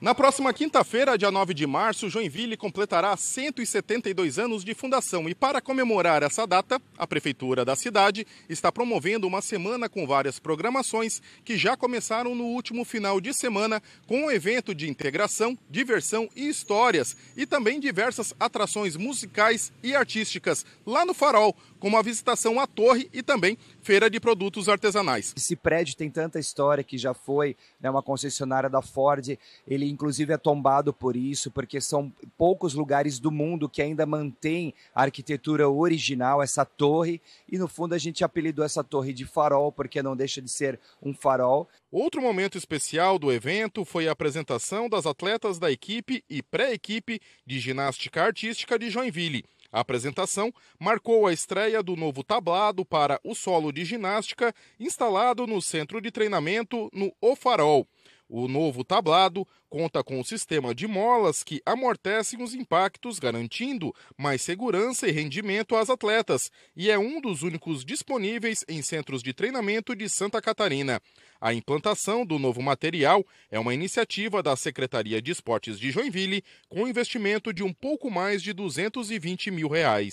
Na próxima quinta-feira, dia 9 de março, Joinville completará 172 anos de fundação e, para comemorar essa data, a Prefeitura da cidade está promovendo uma semana com várias programações que já começaram no último final de semana com um evento de integração, diversão e histórias e também diversas atrações musicais e artísticas lá no Farol, como a visitação à torre e também feira de produtos artesanais. Esse prédio tem tanta história que já foi né, uma concessionária da Ford, ele inclusive é tombado por isso, porque são poucos lugares do mundo que ainda mantém a arquitetura original, essa torre, e no fundo a gente apelidou essa torre de farol, porque não deixa de ser um farol. Outro momento especial do evento foi a apresentação das atletas da equipe e pré-equipe de ginástica artística de Joinville. A apresentação marcou a estreia do novo tablado para o solo de ginástica instalado no centro de treinamento no O Farol. O novo tablado conta com o sistema de molas que amortecem os impactos, garantindo mais segurança e rendimento às atletas, e é um dos únicos disponíveis em centros de treinamento de Santa Catarina. A implantação do novo material é uma iniciativa da Secretaria de Esportes de Joinville, com investimento de um pouco mais de 220 mil reais.